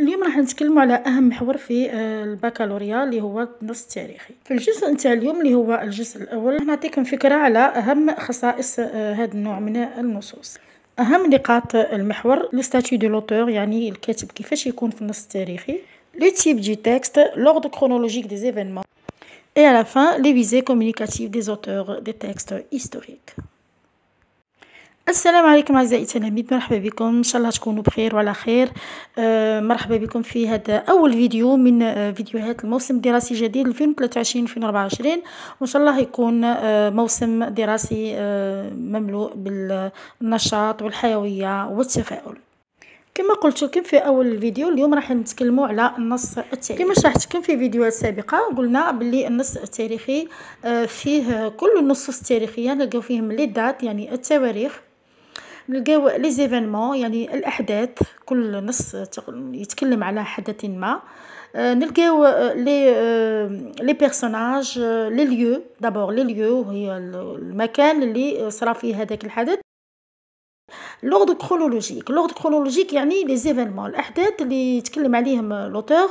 اليوم راح نتكلم على اهم محور في آه، البكالوريا اللي هو النص التاريخي في الجزء نتاع اليوم اللي هو الجزء الاول نعطيكم فكره على اهم خصائص هذا آه، النوع من النصوص اهم نقاط المحور لو ستاتيو دو لوتور يعني الكاتب كيفاش يكون في النص التاريخي لو تيب دي تيكست لورد كرونولوجيك دي زيفينمون et à la fin les visées communicatives des auteurs des textes historiques السلام عليكم اعزائي التلاميذ مرحبا بكم ان شاء الله تكونوا بخير وعلى خير آه، مرحبا بكم في هذا اول فيديو من آه، فيديوهات الموسم الدراسي الجديد 2023 2024 وان شاء الله يكون آه، موسم دراسي مملوء بالنشاط والحيويه والتفاؤل كما قلت لكم في اول الفيديو اليوم راح نتكلموا على النص التاريخي كما شرحت لكم في فيديوهات سابقه قلنا باللي النص التاريخي فيه كل النصوص التاريخيه نلقاو فيهم لي يعني التواريخ نلقاو لي زيفينمون يعني الاحداث كل نص يتكلم على حدث ما آه، نلقاو لي آه، لي بيرسوناج آه، لي ليو دابور لي ليو هي المكان اللي صرا فيه هذاك الحدث لورد كرونولوجيك لورد كرونولوجيك يعني لي زيفينمون الاحداث اللي يتكلم عليهم لوتور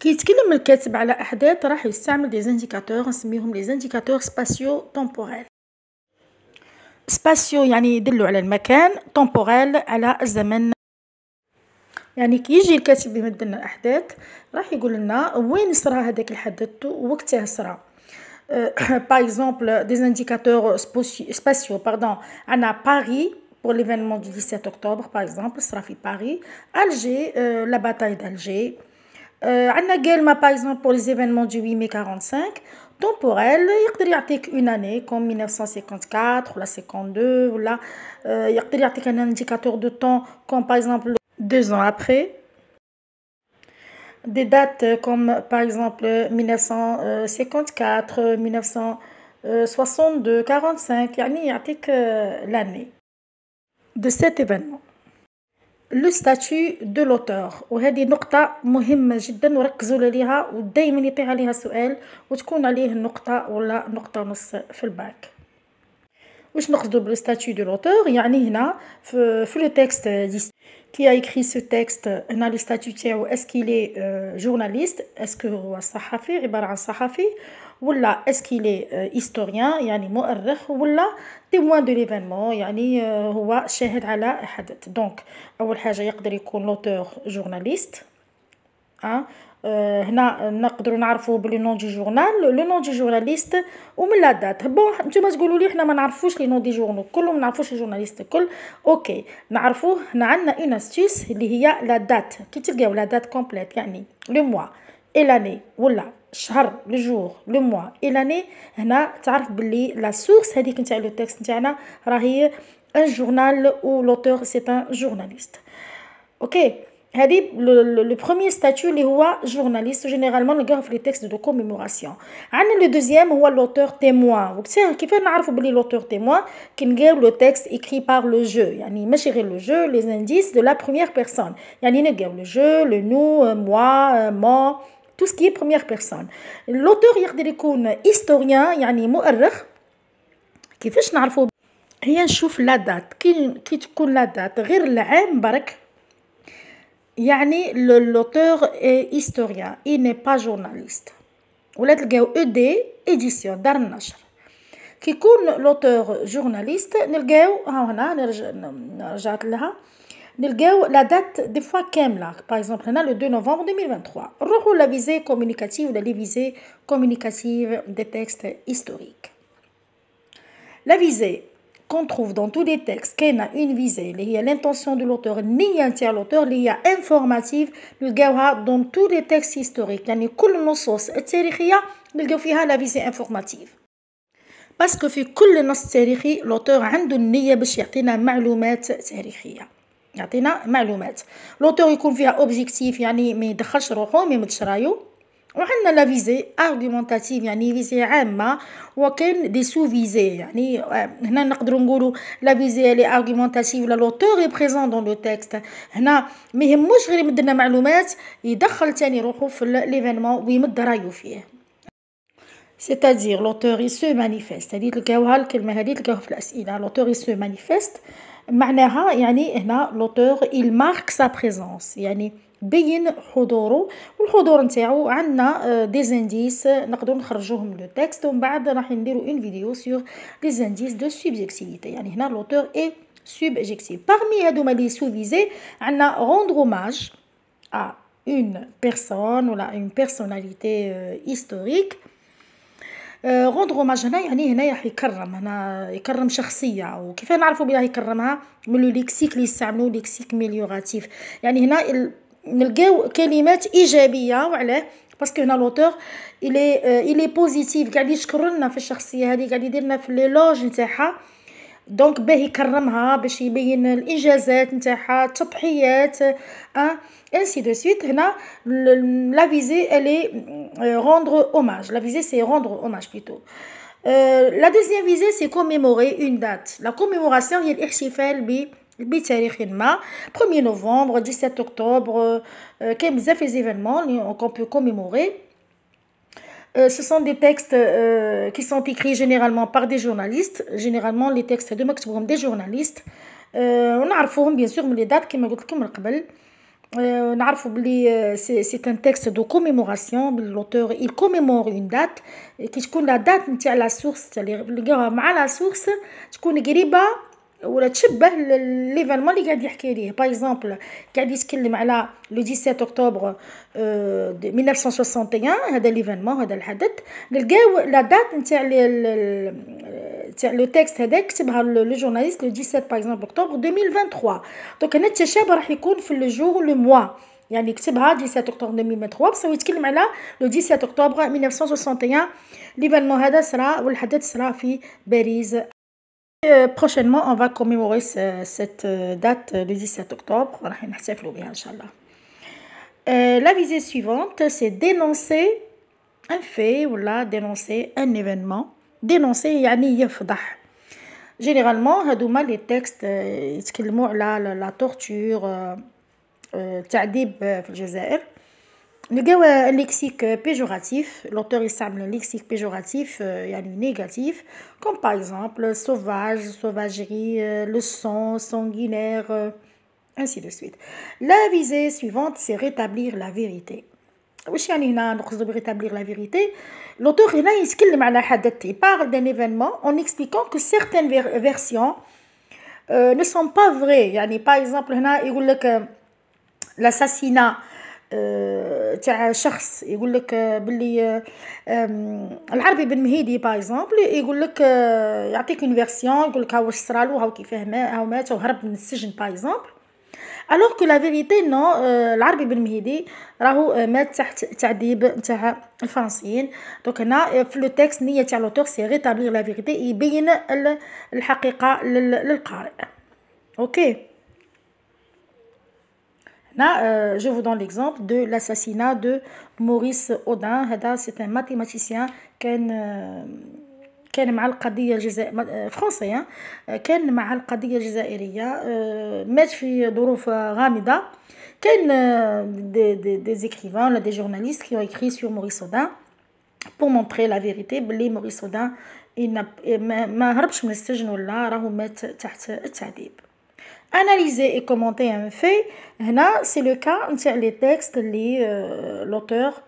كيتكلم الكاتب على احداث راح يستعمل دي زانديكاتور نسميهم لي زانديكاتور سباسيو تومبوريل سباسيو يعني يدلوا على المكان على الزمن يعني كي par exemple des indicateurs spatiaux pardon on a Paris pour l'événement du 17 octobre par exemple sera Paris Alger la bataille d'Alger euh, Anna Gelma, par exemple, pour les événements du 8 mai 45, temporel, il peut y une année, comme 1954, ou la 52, euh, ou il peut y un indicateur de temps, comme par exemple deux ans après. Des dates euh, comme par exemple 1954, 1962, 1945, il y a l'année de cet événement. لو ستاتيو دو لوتور وهذه نقطة مهمة جدا وركزوا ليها ودائما يطيح عليها سؤال وتكون عليه نقطة ولا نقطة ونص في الباك واش نقصدو بالستاتيو دو لوتور يعني هنا في لو تيكست دي qui a écrit ce texte هنا لو statut est journaliste est جورناليست اسكو هو صحفي عباره عن صحفي ولا qu'il est euh, euh, historien يعني مؤرخ ولا تيموان دو ليفينمون يعني هو شاهد على حدث دونك اول حاجه يقدر يكون لوتور جورناليست اه آه، هنا نقدروا نعرفوا بلي نون دي جورنال لو نون دي جورناليست ومن لا دات بون نتوما تقولوا لي حنا ما نعرفوش لي نون دي جورنو كلهم ما نعرفوش الجورناليست الكل اوكي نعرفوه هنا عندنا اون استيس اللي هي لا دات كي تلقاو لا دات كومبليت يعني لو موا اي لاني ولا الشهر لو جور لو موا اي لاني هنا تعرف بلي لا سورس هذيك نتاع لو تيكست نتاعنا راهي ان جورنال و لوتور سي ان جورناليست اوكي le, le, premier statut, les rois journalistes, généralement, les gars les textes de commémoration. Hein, le deuxième, l'auteur témoin. Vous savez, qui fait l'auteur témoin, qui est le texte écrit par le jeu. Il y a le jeu, les indices de la première personne. Il y a le jeu, le nous, euh, moi, euh, moi, tout ce qui est première personne. L'auteur, y a des historien il y a qui fait la date. Qui est la date? Rire la date, L'auteur est historien, il n'est pas journaliste. Ou l'auteur édition, Qui connaît l'auteur journaliste, ah, il a la date des fois qu'il a, par exemple, le 2 novembre 2023. Il la visée communicative des textes historiques. La visée qu'on trouve dans tous les textes qu'elle a une visée, il y l'intention de l'auteur, ni un tiers l'auteur, il y a informative, le dans tous les textes historiques, يعني كل النصوص التاريخية نلقاو فيها لا فيزي انفورماتيف باسكو في كل نص تاريخي لوتور عنده النية باش يعطينا معلومات تاريخية يعطينا معلومات لوتور يكون فيها اوبجيكتيف يعني ما يدخلش روحو ما يمدش رايو وعندنا لا فيزي ارغومونتاتيف يعني فيزي عامه وكاين دي سو فيزي يعني آه، هنا نقدروا نقولوا لا فيزي لي ارغومونتاتيف ولا لوتور اي بريزون دون لو تيكست هنا ما يهموش غير يمد معلومات يدخل ثاني روحو في ليفينمون ويمد رايو فيه c'est-à-dire l'auteur il se manifeste هذه تلقاوها الكلمه هذه تلقاوها في الاسئله l'auteur il se manifeste C'est-à-dire que l'auteur marque sa présence. Il montre son visage. Et dans ce visage, nous avons des indices. Nous allons les écrire le texte. nous allons faire une vidéo sur les indices de subjectivité. l'auteur est subjectif. Parmi les sous-visés, nous avons « rendre hommage à une personne ou à une personnalité euh، historique ». آه، غوند غوماج هنا يعني هنا راح يكرم هنا يكرم شخصيه وكيف نعرفوا بلي يكرمها من ليكسيك اللي يستعملوا ليكسيك ميليوراتيف يعني هنا نلقاو كلمات ايجابيه وعلاه باسكو هنا لوتور الي الي بوزيتيف قاعد يشكر لنا في الشخصيه هذه قاعد يدير لنا في لي لوج نتاعها donc ben, il يكرمها باش يبين الانجازات نتاعها التضحيات ان ainsi de suite هنا visée elle est euh, rendre hommage la visée c'est rendre hommage plutôt euh, la deuxième visée c'est commémorer une date la commémoration هي الاحتفال ب بتاريخ ما 1er novembre 17 octobre كاين بزاف لي qu'on peut commémorer euh, ce sont des textes euh, qui sont écrits généralement par des journalistes. Généralement, les textes de sont des journalistes. Euh, on a bien sûr, mais les dates qui m'ont c'est un texte de commémoration. L'auteur il commémore une date qui la date la source, la source, ولا تشبه ليفالمون اللي قاعد يحكي ليه باغ اكزومبل قاعد يتكلم على لو 17 اكتوبر 1961 هذا ليفالمون هذا الحدث لقاو لا دات نتاع تاع لو تيكست هذا كتبها لو جورناليست لو 17 باغ اكزومبل اكتوبر 2023 دونك هنا التشابه راح يكون في لو جور لو موا يعني كتبها 17 اكتوبر 2023 بصح يتكلم على لو 17 اكتوبر 1961 ليفالمون هذا صرا والحدث صرا في باريس Euh, prochainement, on va commémorer cette euh, date euh, le 17 octobre. la visée suivante, c'est dénoncer un fait ou là, dénoncer un événement. Dénoncer, yani yafdah. Généralement, les textes يتكلموا على la torture, dans في nous avons euh, un lexique euh, péjoratif, l'auteur semble un lexique péjoratif, il y a négatif, comme par exemple euh, sauvage, sauvagerie, le sang, sanguinaire, ainsi de suite. La visée suivante, c'est rétablir la vérité. Si on rétablir la vérité, l'auteur il parle d'un événement en expliquant que certaines versions ne sont pas vraies. Par exemple, l'assassinat. تاع شخص يقول لك آه، باللي آه، العربي بن مهيدي باغ اكزومبل يقول لك آه، يعطيك اون فيرسيون يقول لك ها واش صرالو هاو كيفاه ما هاو مات وهرب من السجن باغ اكزومبل الوغ كو لا فيريتي نو العربي بن مهيدي راهو مات تحت تعذيب تاع الفرنسيين دونك هنا في لو تيكست نيه تاع لوتور سي ريتابلير لا فيريتي يبين الحقيقه للقارئ اوكي okay. Euh, je vous donne l'exemple de l'assassinat de Maurice Audin. C'est un mathématicien euh, euh, français qui a été écrit sur Maurice Audin. Il y a des écrivains, des journalistes qui ont écrit sur Maurice Audin pour montrer la vérité. Maurice Audin, il n'a pas de temps à mettre dans le cadre. Analyser et commenter un fait, c'est le cas dans les textes où euh, l'auteur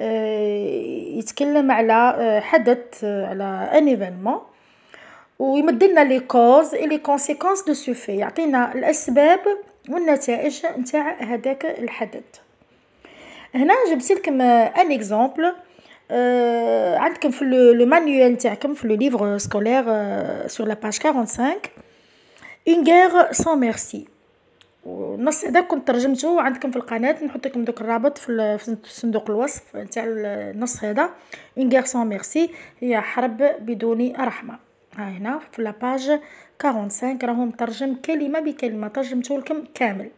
euh, euh, a un événement, où il donne les causes et les conséquences de ce fait. Il a et les de Je vais un exemple le manuel, le livre scolaire sur la page 45. اون غير سون ميرسي النص هذا كنت ترجمته عندكم في القناه نحط لكم دوك الرابط في صندوق الوصف نتاع النص هذا اون غير سون ميرسي هي حرب بدون رحمه ها هنا في لاباج 45 راهو مترجم كلمه بكلمه ترجمته لكم كامل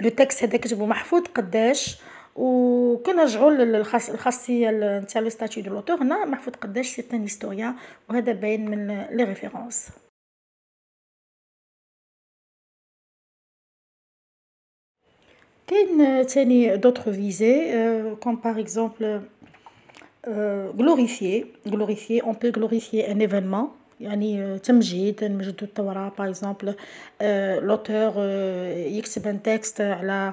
لو تكست هذا كتبو محفوظ قداش وكنرجعوا للخاص الخاصيه نتاع لو ستاتيو دو لوتور هنا محفوظ قداش سيتان هيستوريا وهذا باين من لي ريفيرونس كاين تاني دوطخ فيزي كوم باغ اكزومبل glorifier glorifier on peut glorifier un événement يعني euh, تمجيد نمجدو الثوره باغ اكزومبل لوتور يكتب ان تيكست على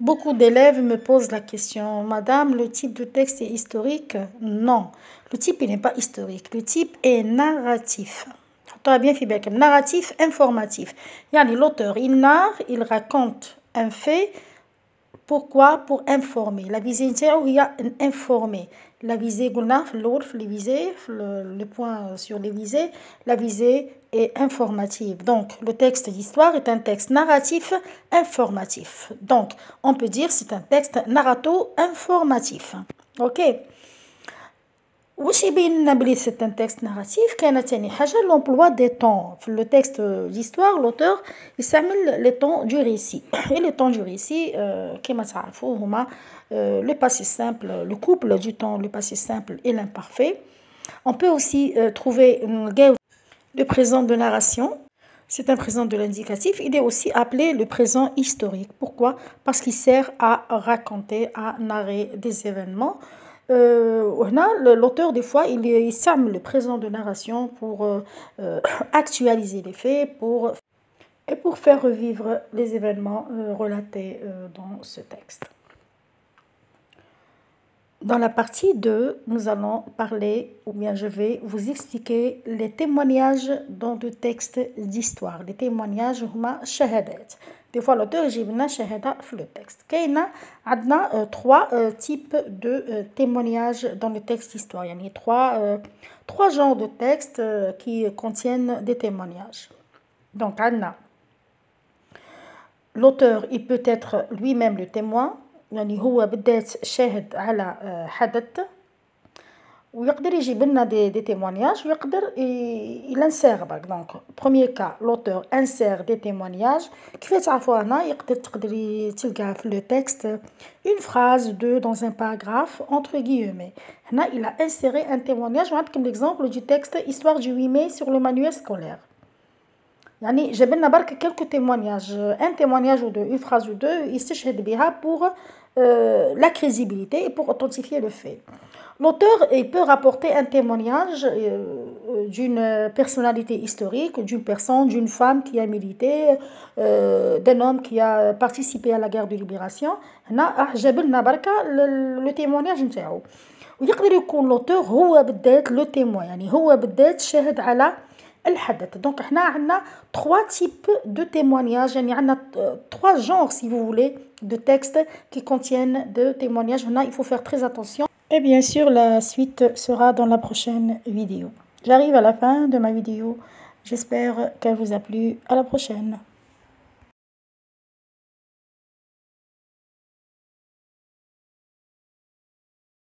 Beaucoup d'élèves me posent la question, Madame, le type de texte est historique Non, le type n'est pas historique, le type est narratif. bien narratif informatif. l'auteur, il narre, il raconte un fait pourquoi pour informer la visée a هي informer la visée قلنا l'autre les visées le point sur les visées la visée est informative donc le texte d'histoire est un texte narratif informatif donc on peut dire c'est un texte narrato informatif OK c'est un texte narratif qui a l'emploi des temps. Le texte d'histoire, l'auteur, il s'amène les temps du récit. Et les temps du récit, euh, euh, le passé simple, le couple du temps, le passé simple et l'imparfait. On peut aussi euh, trouver le présent de narration. C'est un présent de l'indicatif. Il est aussi appelé le présent historique. Pourquoi Parce qu'il sert à raconter, à narrer des événements. Euh, l'auteur des fois il, sème le présent de narration pour euh, euh, actualiser les faits et pour faire revivre les événements relatés dans ce texte. Dans la partie 2, nous allons parler, ou bien je vais vous expliquer les témoignages dans le texte d'histoire. Les témoignages, ma shahadat. Des fois, l'auteur jibna shahada le texte. y a euh, trois euh, types de euh, témoignages dans le texte d'histoire. Il y a trois, genres de textes qui contiennent des témoignages. Donc, adna. L'auteur, il peut être lui-même le témoin à a il peut un Donc, premier cas, l'auteur insère des témoignages. qui fait que Il il a inséré un témoignage. On a un exemple du texte « Histoire du 8 mai » sur le manuel scolaire. J'ai bien لنا quelques témoignages Un témoignage ou deux une phrase ou deux يستشهد pour euh, la crédibilité et pour authentifier le fait l'auteur il peut rapporter un témoignage euh, euh, d'une personnalité historique d'une personne d'une femme qui a milité d'un homme qui a participé à la guerre de libération هنا راح جاب لنا témoignage نتاعو ويقدر يكون l'auteur هو بالذات لو témoin يعني هو شاهد donc, il y a trois types de témoignages trois euh, trois genres si vous voulez de textes qui contiennent de témoignages il faut faire très attention et bien sûr la suite sera dans la prochaine vidéo j'arrive à la fin de ma vidéo j'espère qu'elle vous a plu à la prochaine